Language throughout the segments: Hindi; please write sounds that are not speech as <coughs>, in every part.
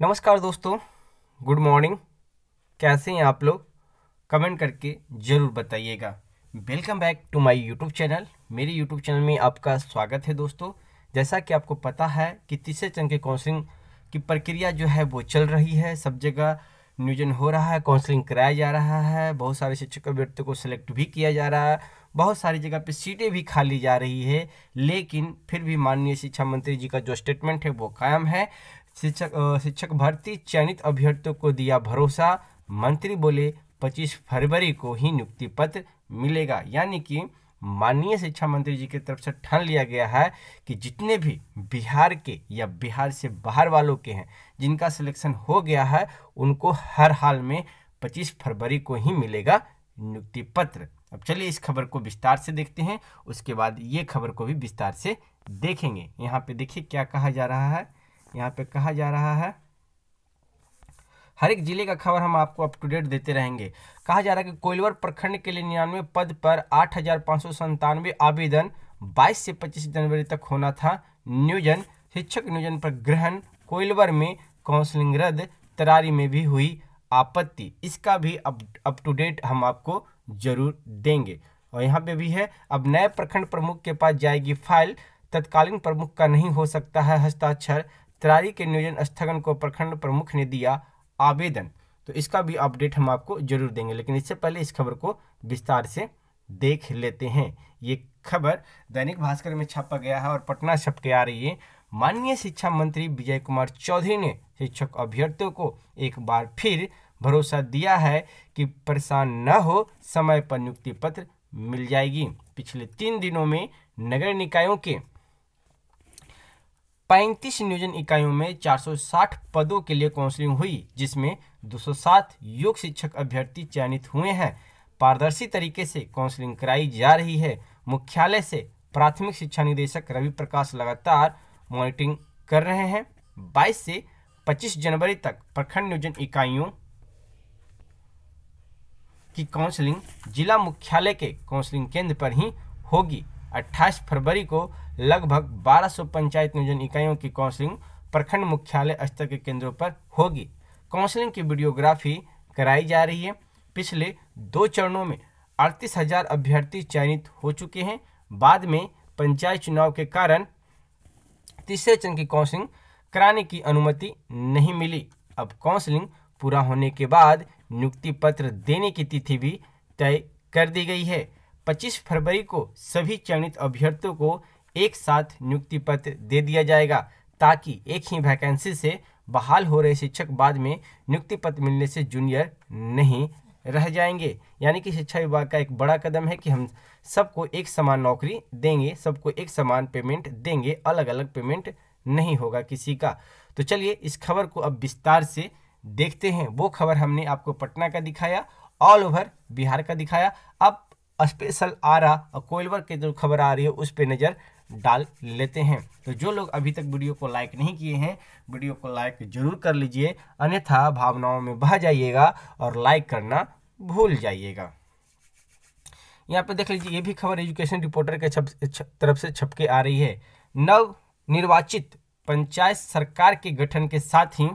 नमस्कार दोस्तों गुड मॉर्निंग कैसे हैं आप लोग कमेंट करके ज़रूर बताइएगा welcome back to my YouTube channel मेरे यूट्यूब चैनल में आपका स्वागत है दोस्तों जैसा कि आपको पता है कि तीसरे चरण के काउंसलिंग की प्रक्रिया जो है वो चल रही है सब जगह नियोजन हो रहा है काउंसलिंग कराया जा रहा है बहुत सारे शिक्षक अभ्यर्थियों को सिलेक्ट भी किया जा रहा है बहुत सारी जगह पे सीटें भी खाली जा रही है लेकिन फिर भी माननीय शिक्षा मंत्री जी का जो स्टेटमेंट है वो कायम है शिक्षक शिक्षक भर्ती चयनित अभ्यर्थियों को दिया भरोसा मंत्री बोले 25 फरवरी को ही नियुक्ति पत्र मिलेगा यानी कि माननीय शिक्षा मंत्री जी की तरफ से ठान लिया गया है कि जितने भी बिहार के या बिहार से बाहर वालों के हैं जिनका सिलेक्शन हो गया है उनको हर हाल में 25 फरवरी को ही मिलेगा नियुक्ति पत्र अब चलिए इस खबर को विस्तार से देखते हैं उसके बाद ये खबर को भी विस्तार से देखेंगे यहाँ पे देखिए क्या कहा जा रहा है यहाँ पे कहा जा रहा है हर एक जिले का खबर हम आपको अप टू डेट देते रहेंगे कहा जा रहा है कि कोयलवर प्रखंड के लिए निन्यानवे पद पर आठ हजार पाँच सौ संतानवे आवेदन बाईस से पच्चीस जनवरी तक होना था नियोजन शिक्षक नियोजन पर ग्रहण कोयलवर में काउंसलिंग रद्द तरारी में भी हुई आपत्ति इसका भी अप टू डेट हम आपको जरूर देंगे और यहाँ पे भी है अब नए प्रखंड प्रमुख के पास जाएगी फाइल तत्कालीन प्रमुख का नहीं हो सकता है हस्ताक्षर तरारी के नियोजन स्थगन को प्रखंड प्रमुख ने दिया आवेदन तो इसका भी अपडेट हम आपको जरूर देंगे लेकिन इससे पहले इस खबर को विस्तार से देख लेते हैं ये खबर दैनिक भास्कर में छापा गया है और पटना छप के आ रही है माननीय शिक्षा मंत्री विजय कुमार चौधरी ने शिक्षक अभ्यर्थियों को एक बार फिर भरोसा दिया है कि परेशान न हो समय पर नियुक्ति पत्र मिल जाएगी पिछले तीन दिनों में नगर निकायों के पैंतीस नियोजन इकाइयों में 460 पदों के लिए काउंसलिंग हुई जिसमें 207 योग शिक्षक अभ्यर्थी चयनित हुए हैं पारदर्शी तरीके से काउंसलिंग कराई जा रही है मुख्यालय से प्राथमिक शिक्षा निदेशक रवि प्रकाश लगातार मॉनिटरिंग कर रहे हैं 22 से 25 जनवरी तक प्रखंड नियोजन इकाइयों की काउंसलिंग जिला मुख्यालय के काउंसलिंग केंद्र पर ही होगी 28 फरवरी को लगभग 1200 पंचायत नियोजन इकाइयों की काउंसलिंग प्रखंड मुख्यालय स्तर के केंद्रों पर होगी काउंसलिंग की वीडियोग्राफी कराई जा रही है पिछले दो चरणों में अड़तीस हजार अभ्यर्थी चयनित हो चुके हैं बाद में पंचायत चुनाव के कारण तीसरे चरण की काउंसलिंग कराने की अनुमति नहीं मिली अब काउंसलिंग पूरा होने के बाद नियुक्ति पत्र देने की तिथि भी तय कर दी गई है 25 फरवरी को सभी चयनित अभ्यर्थियों को एक साथ नियुक्ति पत्र दे दिया जाएगा ताकि एक ही वैकेंसी से बहाल हो रहे शिक्षक बाद में नियुक्ति पत्र मिलने से जूनियर नहीं रह जाएंगे यानी कि शिक्षा विभाग का एक बड़ा कदम है कि हम सबको एक समान नौकरी देंगे सबको एक समान पेमेंट देंगे अलग अलग पेमेंट नहीं होगा किसी का तो चलिए इस खबर को अब विस्तार से देखते हैं वो खबर हमने आपको पटना का दिखाया ऑल ओवर बिहार का दिखाया अब स्पेशल आ रहा कोयलवर की जो खबर आ रही है उस पर नज़र डाल लेते हैं तो जो लोग अभी तक वीडियो को लाइक नहीं किए हैं वीडियो को लाइक जरूर कर लीजिए अन्यथा भावनाओं में बह जाइएगा और लाइक करना भूल जाइएगा यहाँ पर देख लीजिए ये भी खबर एजुकेशन रिपोर्टर के छप, छ, तरफ से छपके आ रही है नव निर्वाचित पंचायत सरकार के गठन के साथ ही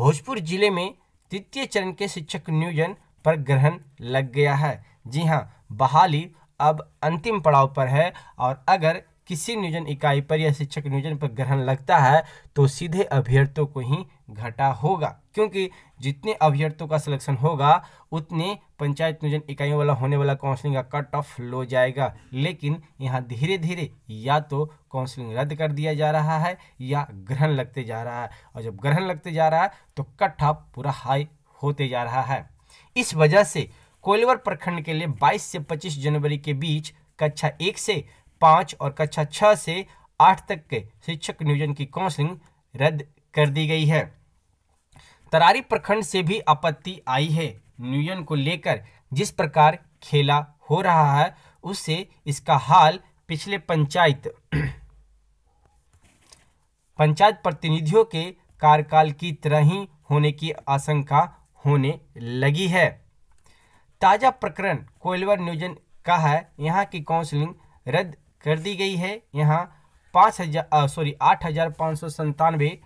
भोजपुर जिले में तृतीय चरण के शिक्षक नियोजन पर ग्रहण लग गया है जी हाँ बहाली अब अंतिम पड़ाव पर है और अगर किसी नियोजन इकाई पर या शिक्षक नियोजन पर ग्रहण लगता है तो सीधे अभ्यर्थियों को ही घटा होगा क्योंकि जितने अभ्यर्थियों का सिलेक्शन होगा उतने पंचायत नियोजन इकाइयों वाला होने वाला काउंसलिंग का कट ऑफ लो जाएगा लेकिन यहाँ धीरे धीरे या तो काउंसलिंग रद्द कर दिया जा रहा है या ग्रहण लगते जा रहा है और जब ग्रहण लगते जा रहा है तो कट ऑफ पूरा हाई होते जा रहा है इस वजह से कोलवर प्रखंड के लिए 22 से 25 जनवरी के बीच कक्षा एक से पांच और कक्षा छह से आठ तक के शिक्षक नियोजन की काउंसलिंग रद्द कर दी गई है तरारी प्रखंड से भी आपत्ति आई है नियोजन को लेकर जिस प्रकार खेला हो रहा है उससे इसका हाल पिछले पंचायत पंचायत प्रतिनिधियों के कार्यकाल की तरह ही होने की आशंका होने लगी है ताज़ा प्रकरण कोयलवर नियोजन का है यहाँ की काउंसलिंग रद्द कर दी गई है यहाँ पाँच हजार सॉरी आठ हजार पाँच सौ संतानवे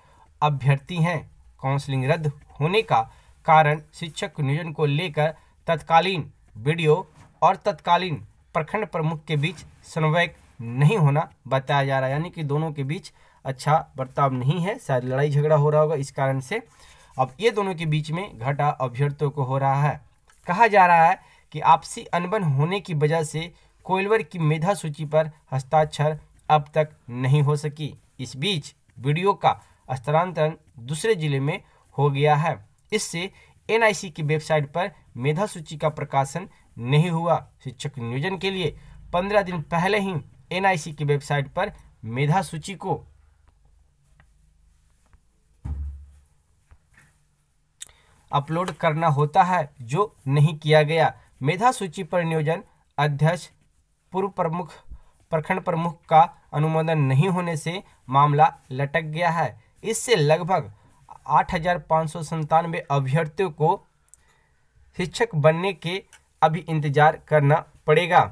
अभ्यर्थी हैं काउंसलिंग रद्द होने का कारण शिक्षक नियोजन को लेकर तत्कालीन वीडियो और तत्कालीन प्रखंड प्रमुख के बीच समन्वय नहीं होना बताया जा रहा है यानी कि दोनों के बीच अच्छा बर्ताव नहीं है शायद लड़ाई झगड़ा हो रहा होगा इस कारण से अब ये दोनों के बीच में घाटा अभ्यर्थों को हो रहा है कहा जा रहा है कि आपसी अनबन होने की वजह से कोयलवर की मेधा सूची पर हस्ताक्षर अब तक नहीं हो सकी इस बीच वीडियो का स्थानांतरण दूसरे जिले में हो गया है इससे एनआईसी की वेबसाइट पर मेधा सूची का प्रकाशन नहीं हुआ शिक्षक नियोजन के लिए पंद्रह दिन पहले ही एनआईसी की वेबसाइट पर मेधा सूची को अपलोड करना होता है जो नहीं किया गया मेधा सूची पर नियोजन अध्यक्ष पूर्व प्रमुख प्रखंड प्रमुख का अनुमोदन नहीं होने से मामला लटक गया है इससे लगभग आठ हजार पाँच सौ संतानवे अभ्यर्थियों को शिक्षक बनने के अभी इंतजार करना पड़ेगा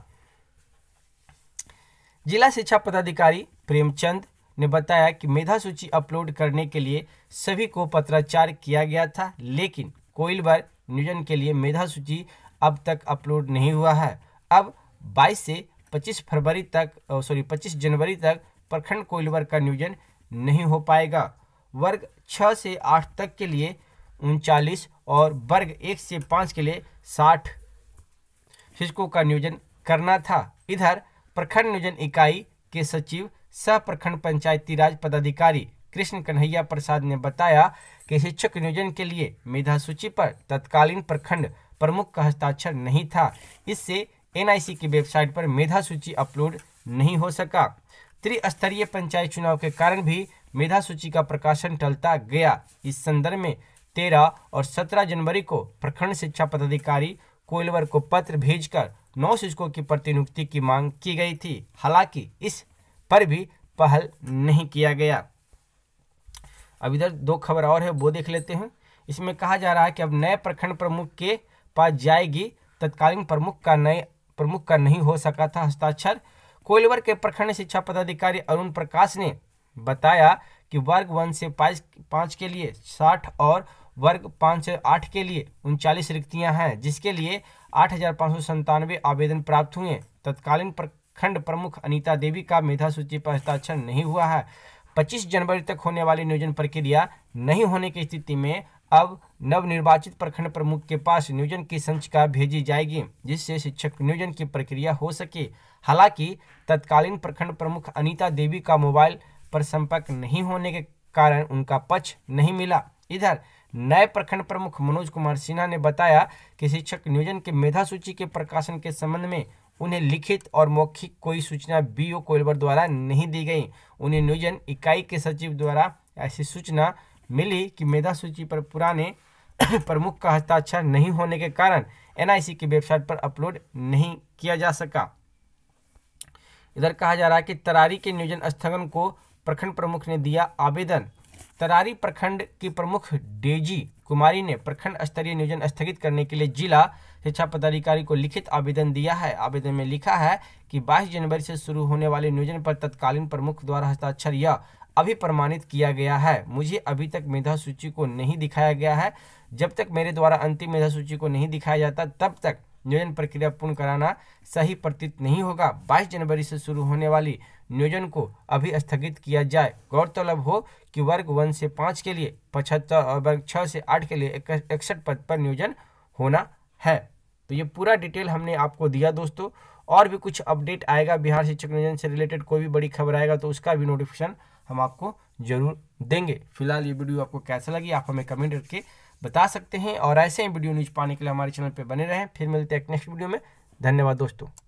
जिला शिक्षा पदाधिकारी प्रेमचंद ने बताया कि मेधा सूची अपलोड करने के लिए सभी को पत्राचार किया गया था लेकिन कोयल बार नियोजन के लिए मेधा सूची अब तक अपलोड नहीं हुआ है अब 22 से 25 फरवरी तक सॉरी 25 जनवरी तक प्रखंड कोयलवर का नियोजन नहीं हो पाएगा वर्ग 6 से 8 तक के लिए उनचालीस और वर्ग 1 से 5 के लिए 60 शिक्षकों का नियोजन करना था इधर प्रखंड नियोजन इकाई के सचिव सह प्रखंड पंचायती राज पदाधिकारी कृष्ण कन्हैया प्रसाद ने बताया कि शिक्षक नियोजन के लिए मेधा सूची पर तत्कालीन प्रखंड प्रमुख का हस्ताक्षर नहीं था इससे एनआईसी की वेबसाइट पर मेधा सूची अपलोड नहीं हो सका त्रिस्तरीय पंचायत चुनाव के कारण भी मेधा सूची का प्रकाशन टलता गया इस संदर्भ में तेरह और सत्रह जनवरी को प्रखंड शिक्षा पदाधिकारी कोयलवर को पत्र भेजकर नौ शिक्षकों की प्रतिनियुक्ति की मांग की गई थी हालांकि इस पर भी पहल नहीं किया गया अब इधर दो खबर और है वो देख लेते हैं इसमें कहा जा रहा है कि अब नए प्रखंड प्रमुख के पास जाएगी तत्कालीन प्रमुख का नए प्रमुख का नहीं हो सका था हस्ताक्षर कोयलवर के प्रखंड शिक्षा पदाधिकारी अरुण प्रकाश ने बताया कि वर्ग वन से पाँच पाँच के लिए साठ और वर्ग पाँच से आठ के लिए उनचालीस रिक्तियां हैं जिसके लिए आठ हजार पाँच सौ संतानवे आवेदन प्राप्त हुए तत्कालीन खंड प्रमुख अनीता देवी का मेधा सूची पर हस्ताक्षर नहीं हुआ है 25 जनवरी तक होने वाली नियोजन प्रक्रिया नहीं होने की स्थिति में अब नव निर्वाचित प्रखंड प्रमुख के पास नियोजन की संचिका भेजी जाएगी जिससे शिक्षक नियोजन की प्रक्रिया हो सके हालांकि तत्कालीन प्रखंड प्रमुख अनीता देवी का मोबाइल पर संपर्क नहीं होने के कारण उनका पक्ष नहीं मिला इधर नए प्रखंड प्रमुख मनोज कुमार सिन्हा ने बताया कि शिक्षक नियोजन के मेधा सूची के प्रकाशन के संबंध में उन्हें लिखित और मौखिक कोई सूचना बी ओ कोलबर द्वारा नहीं दी गई उन्हें नियोजन इकाई के सचिव द्वारा ऐसी सूचना मिली कि मेधा सूची पर पुराने <coughs> प्रमुख का हस्ताक्षर नहीं होने के कारण एनआईसी की वेबसाइट पर अपलोड नहीं किया जा सका इधर कहा जा रहा है कि तरारी के नियोजन स्थगन को प्रखंड प्रमुख ने दिया आवेदन तरारी प्रखंड की प्रमुख डेजी कुमारी ने प्रखंड स्तरीय नियोजन स्थगित करने के लिए जिला शिक्षा पदाधिकारी को लिखित आवेदन दिया है आवेदन में लिखा है कि 22 जनवरी से शुरू होने वाले नियोजन पर तत्कालीन प्रमुख द्वारा हस्ताक्षर या अभी प्रमाणित किया गया है मुझे अभी तक मेधा सूची को नहीं दिखाया गया है जब तक मेरे द्वारा अंतिम मेधा सूची को नहीं दिखाया जाता तब तक नियोजन प्रक्रिया पूर्ण कराना सही प्रतीत नहीं होगा 22 जनवरी से शुरू होने वाली नियोजन को अभी स्थगित किया जाए गौरतलब हो कि वर्ग वन से पाँच के लिए पचहत्तर और वर्ग छः से आठ के लिए इकसठ पद पर नियोजन होना है तो ये पूरा डिटेल हमने आपको दिया दोस्तों और भी कुछ अपडेट आएगा बिहार शिक्षक नियोजन से रिलेटेड कोई भी बड़ी खबर आएगा तो उसका भी नोटिफिकेशन हम आपको जरूर देंगे फिलहाल ये वीडियो आपको कैसा लगी आप हमें कमेंट करके बता सकते हैं और ऐसे ही वीडियो न्यूज़ पाने के लिए हमारे चैनल पर बने रहें फिर मिलते हैं नेक्स्ट वीडियो में धन्यवाद दोस्तों